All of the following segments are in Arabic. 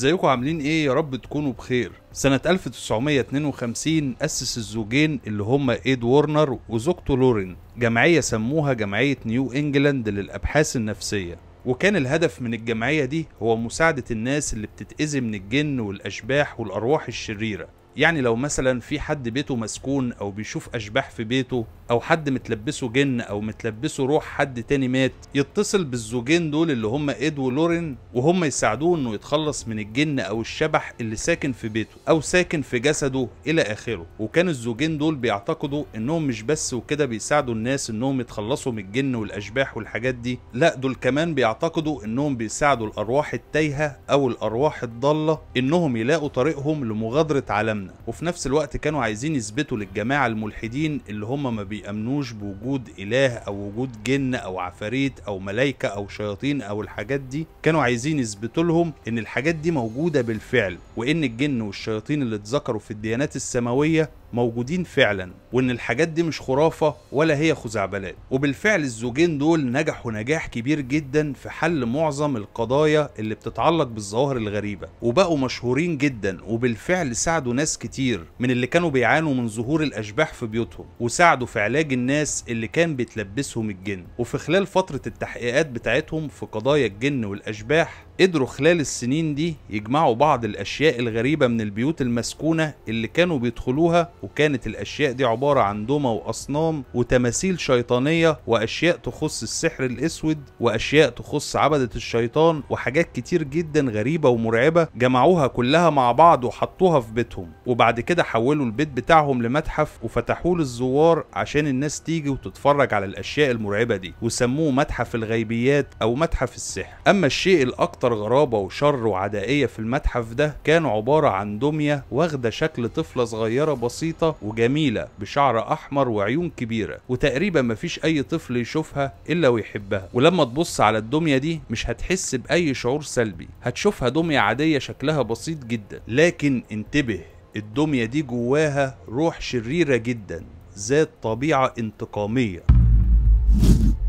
ازيكم عاملين ايه يا رب تكونوا بخير سنة 1952 أسس الزوجين اللي هما إيد وورنر وزوجته لورين جمعية سموها جمعية نيو إنجلاند للأبحاث النفسية وكان الهدف من الجمعية دي هو مساعدة الناس اللي بتتأذي من الجن والأشباح والأرواح الشريرة يعني لو مثلا في حد بيته مسكون او بيشوف اشباح في بيته او حد متلبسه جن او متلبسه روح حد تاني مات يتصل بالزوجين دول اللي هم ايد ولورين وهم يساعدوه انه يتخلص من الجن او الشبح اللي ساكن في بيته او ساكن في جسده الى اخره وكان الزوجين دول بيعتقدوا انهم مش بس وكده بيساعدوا الناس انهم يتخلصوا من الجن والاشباح والحاجات دي لا دول كمان بيعتقدوا انهم بيساعدوا الارواح التايهه او الارواح الضاله انهم يلاقوا طريقهم لمغادره عالمنا وفي نفس الوقت كانوا عايزين يثبتوا للجماعه الملحدين اللي هم ما بيامنوش بوجود اله او وجود جن او عفاريت او ملائكه او شياطين او الحاجات دي كانوا عايزين يثبتوا لهم ان الحاجات دي موجوده بالفعل وان الجن والشياطين اللي اتذكروا في الديانات السماويه موجودين فعلا وان الحاجات دي مش خرافه ولا هي خزعبلات وبالفعل الزوجين دول نجحوا نجاح كبير جدا في حل معظم القضايا اللي بتتعلق بالظواهر الغريبه وبقوا مشهورين جدا وبالفعل ساعدوا ناس كتير من اللي كانوا بيعانوا من ظهور الاشباح في بيوتهم وساعدوا في علاج الناس اللي كان بتلبسهم الجن وفي خلال فتره التحقيقات بتاعتهم في قضايا الجن والاشباح قدروا خلال السنين دي يجمعوا بعض الأشياء الغريبة من البيوت المسكونة اللي كانوا بيدخلوها وكانت الأشياء دي عبارة عن دمى وأصنام وتماثيل شيطانية وأشياء تخص السحر الأسود وأشياء تخص عبدة الشيطان وحاجات كتير جدا غريبة ومرعبة جمعوها كلها مع بعض وحطوها في بيتهم وبعد كده حولوا البيت بتاعهم لمتحف وفتحوه للزوار عشان الناس تيجي وتتفرج على الأشياء المرعبة دي وسموه متحف الغيبيات أو متحف السحر أما الشيء الأكثر أكتر غرابة وشر وعدائية في المتحف ده كانوا عبارة عن دمية واخدة شكل طفلة صغيرة بسيطة وجميلة بشعر أحمر وعيون كبيرة وتقريبا مفيش أي طفل يشوفها إلا ويحبها ولما تبص على الدمية دي مش هتحس بأي شعور سلبي هتشوفها دمية عادية شكلها بسيط جدا لكن انتبه الدمية دي جواها روح شريرة جدا ذات طبيعة انتقامية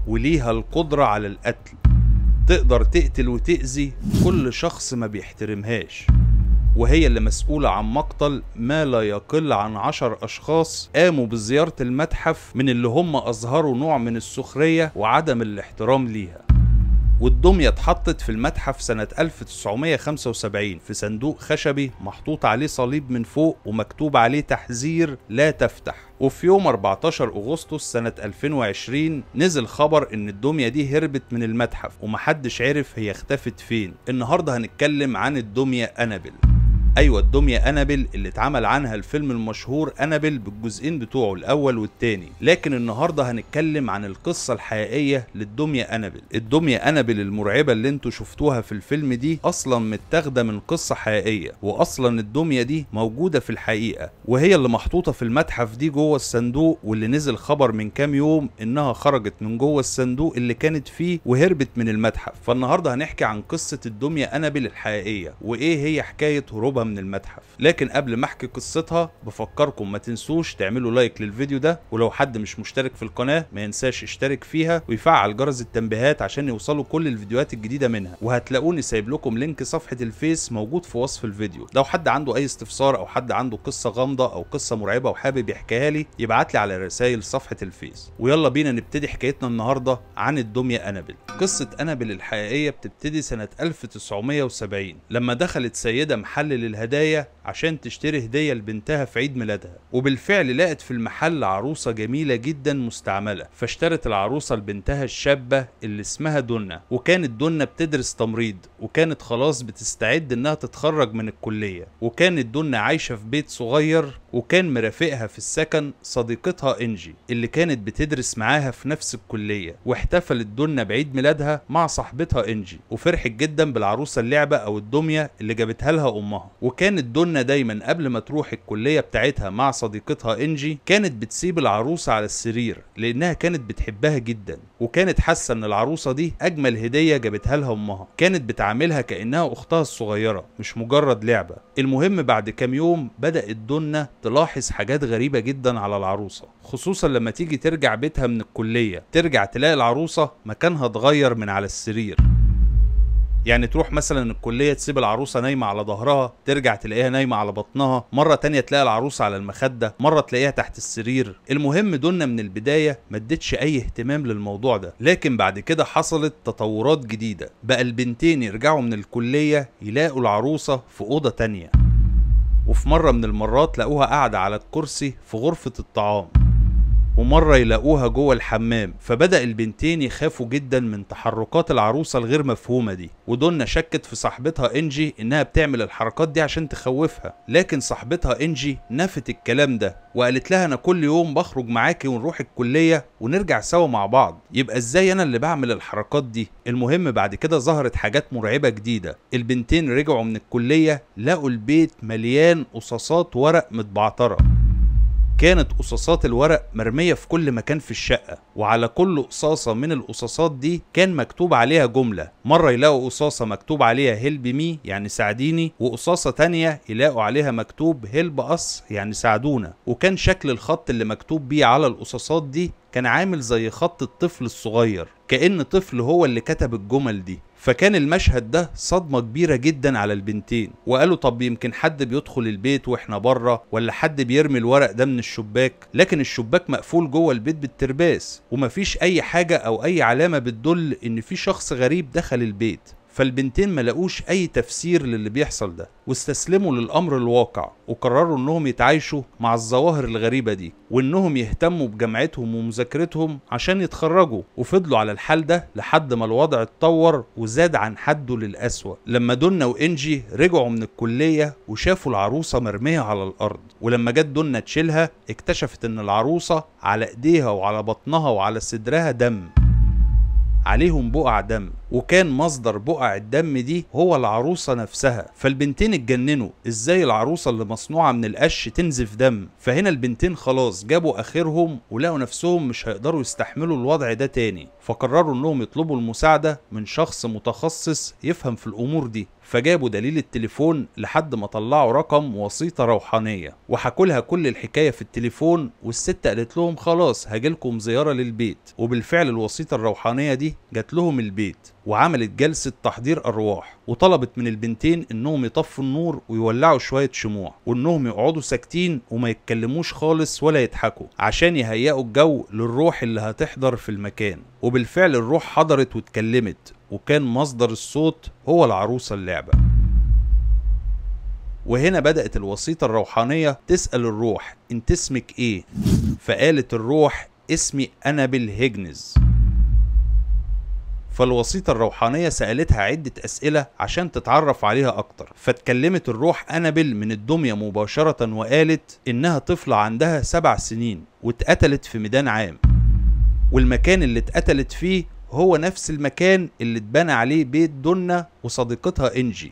وليها القدرة على القتل تقدر تقتل وتأذي كل شخص ما بيحترمهاش وهي اللي مسؤولة عن مقتل ما لا يقل عن عشر أشخاص قاموا بزيارة المتحف من اللي هم أظهروا نوع من السخرية وعدم الاحترام ليها والدمية اتحطت في المتحف سنة 1975 في صندوق خشبي محطوط عليه صليب من فوق ومكتوب عليه تحذير لا تفتح وفي يوم 14 أغسطس سنة 2020 نزل خبر إن الدمية دي هربت من المتحف ومحدش عرف هي اختفت فين النهاردة هنتكلم عن الدمية أنابل ايوه الدميه انابل اللي اتعمل عنها الفيلم المشهور انابل بالجزئين بتوعه الاول والتاني لكن النهارده هنتكلم عن القصه الحقيقيه للدميه انابل الدميه انابل المرعبه اللي انتوا شفتوها في الفيلم دي اصلا متاخده من قصه حقيقيه واصلا الدميه دي موجوده في الحقيقه وهي اللي محطوطه في المتحف دي جوه الصندوق واللي نزل خبر من كام يوم انها خرجت من جوه الصندوق اللي كانت فيه وهربت من المتحف فالنهارده هنحكي عن قصه الدميه انابل الحقيقيه وايه هي حكايه هروبها مقربة من المتحف لكن قبل ما احكي قصتها بفكركم ما تنسوش تعملوا لايك للفيديو ده ولو حد مش مشترك في القناة ما ينساش يشترك فيها ويفعل جرس التنبيهات عشان يوصلوا كل الفيديوهات الجديدة منها وهتلاقوني سايب لكم لينك صفحة الفيس موجود في وصف الفيديو لو حد عنده اي استفسار او حد عنده قصة غامضة او قصة مرعبة وحابب يحكيها لي يبعت لي على رسائل صفحة الفيس ويلا بينا نبتدي حكايتنا النهاردة عن الدمية انابل قصة انابل الحقيقية بتبتدي سنة 1970 لما دخلت سيدة محلل للهدايا عشان تشتري هدية لبنتها في عيد ميلادها وبالفعل لقت في المحل عروسة جميلة جدا مستعملة فاشترت العروسة لبنتها الشابة اللي اسمها دونا وكانت دونا بتدرس تمريض وكانت خلاص بتستعد انها تتخرج من الكلية وكانت دونا عايشة في بيت صغير وكان مرافقها في السكن صديقتها انجي اللي كانت بتدرس معاها في نفس الكلية واحتفلت دونا بعيد ميلادها مع صاحبتها انجي وفرحت جدا بالعروسة اللعبة او الدمية اللي جابتها لها امها وكانت دونا كنا دايما قبل ما تروح الكلية بتاعتها مع صديقتها انجي كانت بتسيب العروسة على السرير لانها كانت بتحبها جدا وكانت حاسة ان العروسة دي اجمل هدية جابتها لها امها كانت بتعاملها كانها اختها الصغيرة مش مجرد لعبة المهم بعد كام يوم بدأت دنة تلاحظ حاجات غريبة جدا على العروسة خصوصا لما تيجي ترجع بيتها من الكلية ترجع تلاقي العروسة مكانها اتغير من على السرير يعني تروح مثلا الكليه تسيب العروسه نايمه على ظهرها ترجع تلاقيها نايمه على بطنها مره تانية تلاقي العروسه على المخده مره تلاقيها تحت السرير المهم دولنا من البدايه ما ادتش اي اهتمام للموضوع ده لكن بعد كده حصلت تطورات جديده بقى البنتين يرجعوا من الكليه يلاقوا العروسه في اوضه تانية وفي مره من المرات لقوها قاعده على الكرسي في غرفه الطعام ومره يلاقوها جوه الحمام فبدا البنتين يخافوا جدا من تحركات العروسه الغير مفهومه دي ودونا شكت في صاحبتها انجي انها بتعمل الحركات دي عشان تخوفها لكن صاحبتها انجي نفت الكلام ده وقالت لها انا كل يوم بخرج معاكي ونروح الكليه ونرجع سوا مع بعض يبقى ازاي انا اللي بعمل الحركات دي المهم بعد كده ظهرت حاجات مرعبه جديده البنتين رجعوا من الكليه لقوا البيت مليان قصاصات ورق متبعتره كانت قصاصات الورق مرمية في كل مكان في الشقة وعلى كل قصاصة من القصاصات دي كان مكتوب عليها جملة مرة يلاقوا قصاصة مكتوب عليها هيلب مي يعني ساعديني وقصاصة تانية يلاقوا عليها مكتوب هيلب أس يعني ساعدونا وكان شكل الخط اللي مكتوب بيه على القصاصات دي كان عامل زي خط الطفل الصغير كأن طفل هو اللي كتب الجمل دي فكان المشهد ده صدمة كبيرة جدا على البنتين وقالوا طب يمكن حد بيدخل البيت واحنا بره ولا حد بيرمي الورق ده من الشباك لكن الشباك مقفول جوه البيت بالترباس ومفيش اي حاجة او اي علامة بتدل ان في شخص غريب دخل البيت فالبنتين ما لقوش اي تفسير للي بيحصل ده واستسلموا للامر الواقع وقرروا انهم يتعايشوا مع الظواهر الغريبه دي وانهم يهتموا بجامعتهم ومذاكرتهم عشان يتخرجوا وفضلوا على الحال ده لحد ما الوضع اتطور وزاد عن حده للاسوا لما دونا وانجي رجعوا من الكليه وشافوا العروسه مرميه على الارض ولما جت دونا تشيلها اكتشفت ان العروسه على ايديها وعلى بطنها وعلى صدرها دم عليهم بقع دم وكان مصدر بقع الدم دي هو العروسة نفسها فالبنتين اتجننوا ازاي العروسة اللي مصنوعة من القش تنزف دم فهنا البنتين خلاص جابوا اخرهم ولقوا نفسهم مش هيقدروا يستحملوا الوضع ده تاني فقرروا انهم يطلبوا المساعدة من شخص متخصص يفهم في الامور دي فجابوا دليل التليفون لحد ما طلعوا رقم وسيطة روحانية وحكوا لها كل الحكاية في التليفون والست قالت لهم خلاص هاجيلكم زيارة للبيت وبالفعل الوسيطة الروحانية دي جات لهم البيت وعملت جلسة تحضير أرواح وطلبت من البنتين إنهم يطفوا النور ويولعوا شوية شموع وإنهم يقعدوا ساكتين وما يتكلموش خالص ولا يضحكوا عشان يهيئوا الجو للروح اللي هتحضر في المكان وبالفعل الروح حضرت واتكلمت وكان مصدر الصوت هو العروسة اللعبة وهنا بدأت الوسيطة الروحانية تسأل الروح انت اسمك ايه فقالت الروح اسمي أنابل هيجنز فالوسيطة الروحانية سألتها عدة أسئلة عشان تتعرف عليها أكتر فاتكلمت الروح أنابل من الدمية مباشرة وقالت إنها طفلة عندها سبع سنين واتقتلت في ميدان عام والمكان اللي اتقتلت فيه هو نفس المكان اللي اتبنى عليه بيت دنا وصديقتها انجي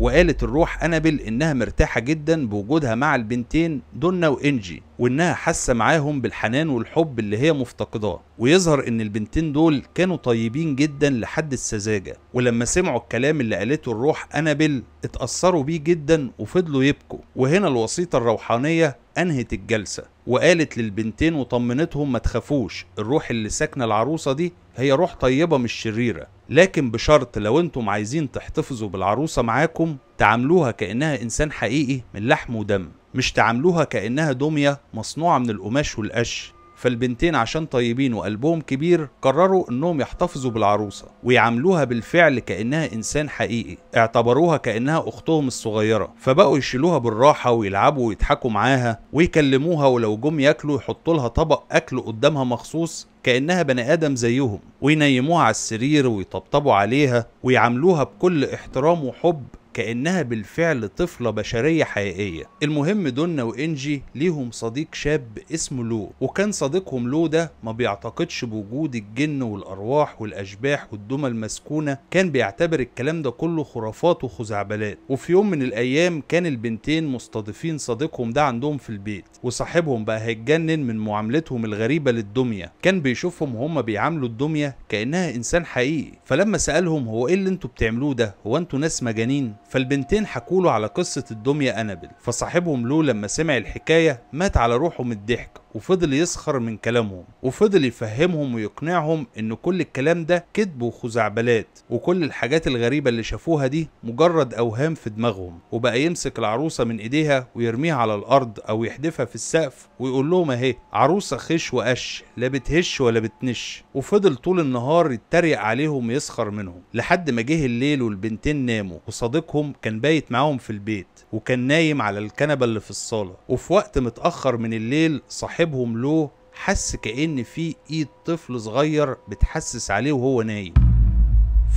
وقالت الروح أنابل إنها مرتاحة جدا بوجودها مع البنتين دونا وإنجي وإنها حاسة معاهم بالحنان والحب اللي هي مفتقداه ويظهر إن البنتين دول كانوا طيبين جدا لحد السذاجة ولما سمعوا الكلام اللي قالته الروح أنابل اتأثروا بيه جدا وفضلوا يبكوا وهنا الوسيطة الروحانية أنهت الجلسة وقالت للبنتين وطمنتهم ما تخافوش الروح اللي ساكنة العروسة دي هي روح طيبة مش شريرة لكن بشرط لو انتم عايزين تحتفظوا بالعروسة معاكم تعاملوها كأنها إنسان حقيقي من لحم ودم مش تعاملوها كأنها دمية مصنوعة من القماش والقش فالبنتين عشان طيبين وقلبهم كبير قرروا انهم يحتفظوا بالعروسة ويعاملوها بالفعل كأنها انسان حقيقي اعتبروها كأنها اختهم الصغيرة فبقوا يشيلوها بالراحة ويلعبوا ويضحكوا معاها ويكلموها ولو جم ياكلوا يحطوا لها طبق اكل قدامها مخصوص كأنها بني آدم زيهم وينيموها على السرير ويطبطبوا عليها ويعاملوها بكل احترام وحب كأنها بالفعل طفلة بشرية حقيقية المهم دونا وإنجي ليهم صديق شاب اسمه لو وكان صديقهم لو ده ما بيعتقدش بوجود الجن والأرواح والأشباح والدمى المسكونة كان بيعتبر الكلام ده كله خرافات وخزعبلات وفي يوم من الأيام كان البنتين مستضيفين صديقهم ده عندهم في البيت وصاحبهم بقى هيتجنن من معاملتهم الغريبة للدمية كان بيشوفهم هما بيعاملوا الدمية كأنها إنسان حقيقي فلما سألهم هو إيه اللي انتوا بتعملوه ده هو انتوا ناس مجانين فالبنتين حكوا له على قصه الدميه انابل فصاحبهم لو لما سمع الحكايه مات على روحه من الضحك وفضل يسخر من كلامهم وفضل يفهمهم ويقنعهم ان كل الكلام ده كذب وخزعبلات وكل الحاجات الغريبة اللي شافوها دي مجرد اوهام في دماغهم وبقى يمسك العروسة من ايديها ويرميها على الارض او يحدفها في السقف ويقول لهم اهي عروسة خش وقش لا بتهش ولا بتنش وفضل طول النهار يتريق عليهم يسخر منهم لحد ما جه الليل والبنتين ناموا وصديقهم كان بايت معاهم في البيت وكان نايم على الكنبة اللي في الصالة وفي وقت متأخر من الليل صاحبهم صاحبهم له حس كأن في ايد طفل صغير بتحسس عليه وهو نايم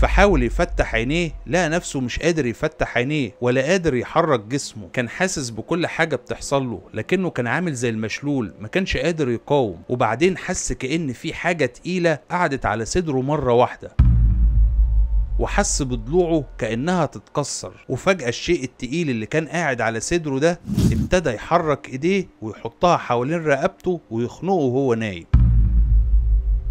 فحاول يفتح عينيه لقى نفسه مش قادر يفتح عينيه ولا قادر يحرك جسمه كان حاسس بكل حاجة بتحصل له لكنه كان عامل زي المشلول ما كانش قادر يقاوم وبعدين حس كأن في حاجة تقيلة قعدت على صدره مرة واحدة وحس بضلوعه كأنها تتكسر وفجأة الشيء التقيل اللي كان قاعد على صدره ده ابتدى يحرك ايديه ويحطها حوالين رقبته ويخنقه وهو نايم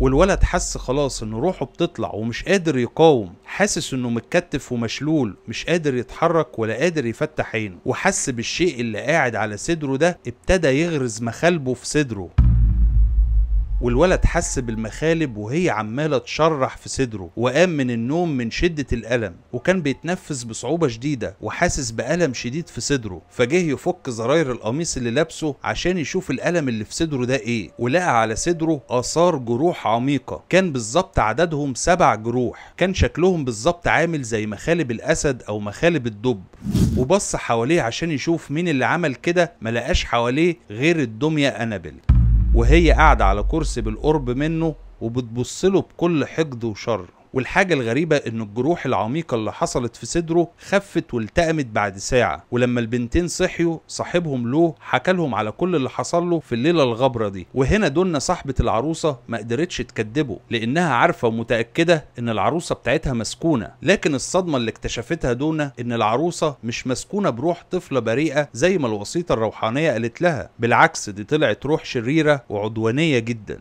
والولد حس خلاص ان روحه بتطلع ومش قادر يقاوم حاسس انه متكتف ومشلول مش قادر يتحرك ولا قادر يفتح عينه وحس بالشيء اللي قاعد على صدره ده ابتدى يغرز مخالبه في صدره والولد حس بالمخالب وهي عمالة تشرح في صدره وقام من النوم من شدة الألم وكان بيتنفس بصعوبة شديدة وحاسس بألم شديد في صدره فجه يفك زراير القميص اللي لابسه عشان يشوف الألم اللي في صدره ده إيه ولقى على صدره آثار جروح عميقة كان بالظبط عددهم سبع جروح كان شكلهم بالظبط عامل زي مخالب الأسد أو مخالب الدب وبص حواليه عشان يشوف مين اللي عمل كده ملقاش حواليه غير الدمية أنابل وهي قاعدة على كرسي بالقرب منه وبتبص له بكل حقد وشر والحاجة الغريبة إن الجروح العميقة اللي حصلت في صدره خفت والتأمت بعد ساعة ولما البنتين صحيوا صاحبهم له حكى لهم على كل اللي حصل له في الليلة الغبرة دي وهنا دنا صاحبة العروسة ما قدرتش تكدبه لأنها عارفة ومتأكدة إن العروسة بتاعتها مسكونة لكن الصدمة اللي اكتشفتها دونا إن العروسة مش مسكونة بروح طفلة بريئة زي ما الوسيطة الروحانية قالت لها بالعكس دي طلعت روح شريرة وعدوانية جدا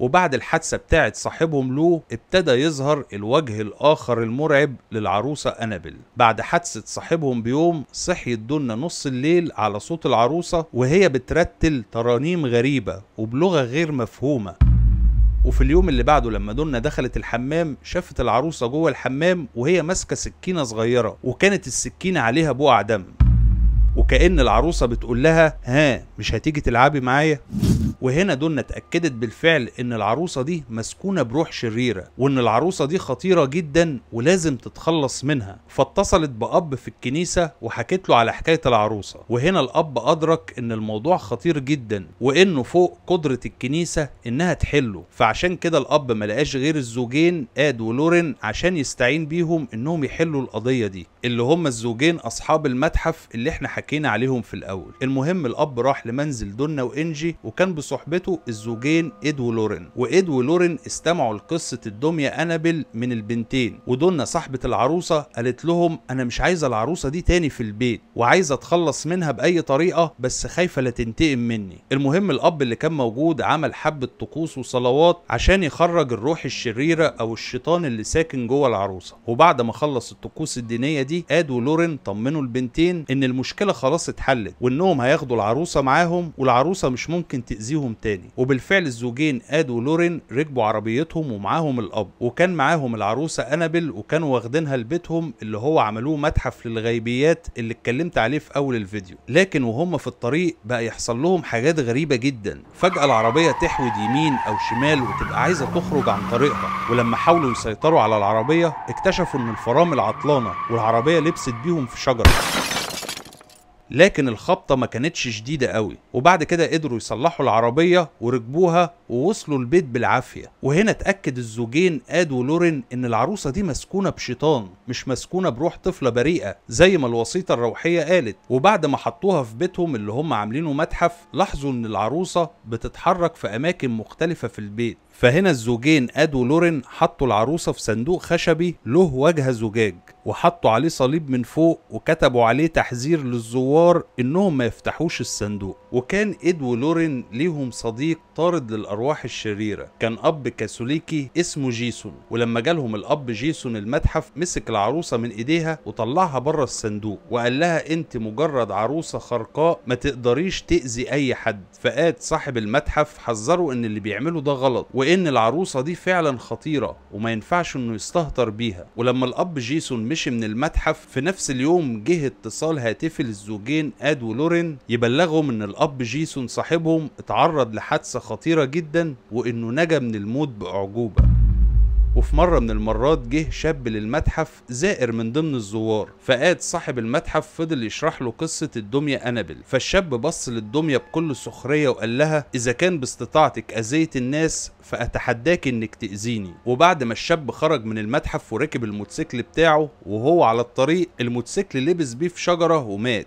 وبعد الحادثة بتاعت صاحبهم له ابتدى يظهر الوجه الآخر المرعب للعروسة أنابل بعد حادثة صاحبهم بيوم صحيت دونا نص الليل على صوت العروسة وهي بترتل ترانيم غريبة وبلغة غير مفهومة وفي اليوم اللي بعده لما دونا دخلت الحمام شافت العروسة جوه الحمام وهي ماسكة سكينة صغيرة وكانت السكينة عليها بقع دم وكأن العروسة بتقول لها ها مش هتيجي تلعبي معايا وهنا دولنا اتأكدت بالفعل ان العروسة دي مسكونة بروح شريرة وان العروسة دي خطيرة جدا ولازم تتخلص منها فاتصلت بأب في الكنيسة وحكيت له على حكاية العروسة وهنا الأب أدرك ان الموضوع خطير جدا وانه فوق قدرة الكنيسة انها تحله فعشان كده الأب ملقاش غير الزوجين آد ولورين عشان يستعين بيهم انهم يحلوا القضية دي اللي هم الزوجين اصحاب المتحف اللي احنا حكينا عليهم في الاول المهم الاب راح لمنزل دونا وانجي وكان بصحبته الزوجين ايد ولورن وايد ولورن استمعوا لقصه الدميه انابل من البنتين ودونا صاحبه العروسه قالت لهم انا مش عايزه العروسه دي تاني في البيت وعايزه اتخلص منها باي طريقه بس خايفه لا تنتقم مني المهم الاب اللي كان موجود عمل حبه طقوس وصلوات عشان يخرج الروح الشريره او الشيطان اللي ساكن جوه العروسه وبعد ما خلص الطقوس الدينيه دي اد ولورين طمنوا البنتين ان المشكله خلاص اتحلت وانهم هياخدوا العروسه معاهم والعروسه مش ممكن تاذيهم تاني وبالفعل الزوجين اد ولورين ركبوا عربيتهم ومعاهم الاب وكان معاهم العروسه انابل وكانوا واخدينها لبيتهم اللي هو عملوه متحف للغيبيات اللي اتكلمت عليه في اول الفيديو لكن وهم في الطريق بقى يحصل لهم حاجات غريبه جدا فجاه العربيه تحود يمين او شمال وتبقى عايزه تخرج عن طريقها ولما حاولوا يسيطروا على العربيه اكتشفوا ان الفرامل عطلانه والعربيه العربية لبست بيهم في شجرة لكن الخبطة ما كانتش شديدة قوي وبعد كده قدروا يصلحوا العربية وركبوها ووصلوا البيت بالعافية وهنا اتأكد الزوجين آد ولورين إن العروسة دي مسكونة بشيطان مش مسكونة بروح طفلة بريئة زي ما الوسيطة الروحية قالت وبعد ما حطوها في بيتهم اللي هم عاملينه متحف لاحظوا إن العروسة بتتحرك في أماكن مختلفة في البيت فهنا الزوجين آد ولورين حطوا العروسة في صندوق خشبي له وجه زجاج وحطوا عليه صليب من فوق وكتبوا عليه تحذير للزوار انهم ما يفتحوش الصندوق وكان ايد ولورين ليهم صديق طارد للارواح الشريره كان اب كاثوليكي اسمه جيسون ولما جالهم الاب جيسون المتحف مسك العروسه من ايديها وطلعها بره الصندوق وقال لها انت مجرد عروسه خرقاء ما تقدريش تاذي اي حد فقاد صاحب المتحف حذره ان اللي بيعمله ده غلط وان العروسه دي فعلا خطيره وما ينفعش انه يستهتر بيها ولما الاب جيسون مشي من المتحف في نفس اليوم جه اتصال هاتفي للزوجين اد ولورين يبلغهم ان الاب جيسون صاحبهم اتعرض لحادثه خطيره جدا وانه نجا من الموت باعجوبه وفي مرة من المرات جه شاب للمتحف زائر من ضمن الزوار فقاد صاحب المتحف فضل يشرح له قصة الدمية أنابل فالشاب بص للدمية بكل سخرية وقال لها إذا كان باستطاعتك أذيت الناس فأتحداك إنك تأذيني وبعد ما الشاب خرج من المتحف وركب الموتوسيكل بتاعه وهو على الطريق الموتوسيكل لبس بيه في شجرة ومات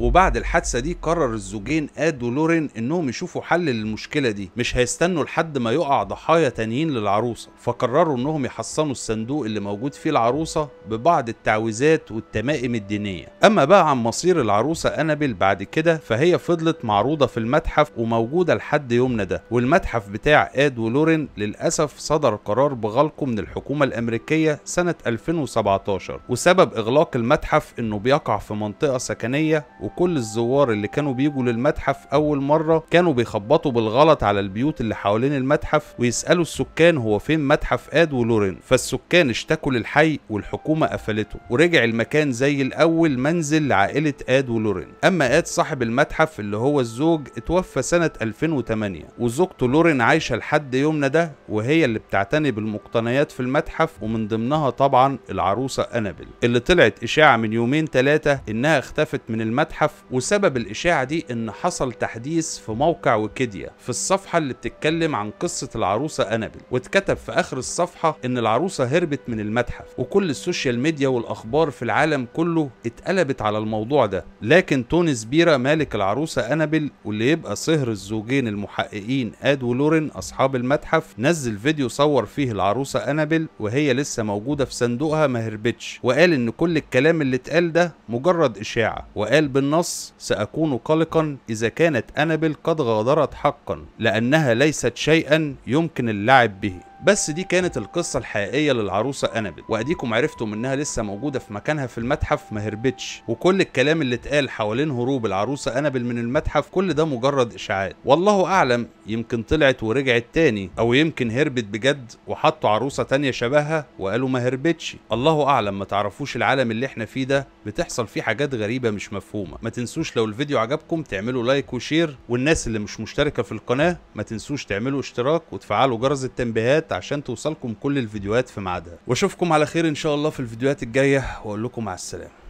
وبعد الحادثة دي قرر الزوجين آد ولورين إنهم يشوفوا حل للمشكلة دي مش هيستنوا لحد ما يقع ضحايا تانيين للعروسة فقرروا إنهم يحصنوا الصندوق اللي موجود فيه العروسة ببعض التعويذات والتمائم الدينية أما بقى عن مصير العروسة أنابل بعد كده فهي فضلت معروضة في المتحف وموجودة لحد يومنا ده والمتحف بتاع آد ولورين للأسف صدر قرار بغلقه من الحكومة الأمريكية سنة 2017 وسبب إغلاق المتحف إنه بيقع في منطقة سكنية وكل الزوار اللي كانوا بيجوا للمتحف أول مرة كانوا بيخبطوا بالغلط على البيوت اللي حوالين المتحف ويسألوا السكان هو فين متحف آد ولورين فالسكان اشتكوا للحي والحكومة قفلته ورجع المكان زي الأول منزل لعائلة آد ولورين أما آد صاحب المتحف اللي هو الزوج اتوفى سنة 2008 وزوجته لورين عايشة لحد يومنا ده وهي اللي بتعتني بالمقتنيات في المتحف ومن ضمنها طبعا العروسة أنابل اللي طلعت إشاعة من يومين ثلاثة إنها اختفت من المتحف المتحف وسبب الإشاعة دي إن حصل تحديث في موقع ويكيديا في الصفحة اللي بتتكلم عن قصة العروسة أنابل واتكتب في آخر الصفحة إن العروسة هربت من المتحف وكل السوشيال ميديا والأخبار في العالم كله اتقلبت على الموضوع ده لكن توني سبيرا مالك العروسة أنابل واللي يبقى صهر الزوجين المحققين آد ولورين أصحاب المتحف نزل فيديو صور فيه العروسة أنابل وهي لسه موجودة في صندوقها ما هربتش وقال إن كل الكلام اللي اتقال ده مجرد إشاعة وقال بن النص سأكون قلقا إذا كانت أنابل قد غادرت حقا لأنها ليست شيئا يمكن اللعب به بس دي كانت القصة الحقيقية للعروسة أنابل وأديكم عرفتم إنها لسه موجودة في مكانها في المتحف ما هربتش وكل الكلام اللي اتقال حوالين هروب العروسة أنابل من المتحف كل ده مجرد إشاعات والله أعلم يمكن طلعت ورجعت تاني أو يمكن هربت بجد وحطوا عروسة تانية شبهها وقالوا ما هربتش الله أعلم ما تعرفوش العالم اللي احنا فيه ده بتحصل فيه حاجات غريبة مش مفهومة ما تنسوش لو الفيديو عجبكم تعملوا لايك وشير والناس اللي مش مشتركة في القناة ما تنسوش تعملوا اشتراك وتفعلوا جرس التنبيهات عشان توصلكم كل الفيديوهات في ميعادها واشوفكم على خير ان شاء الله في الفيديوهات الجايه واقول لكم مع السلامه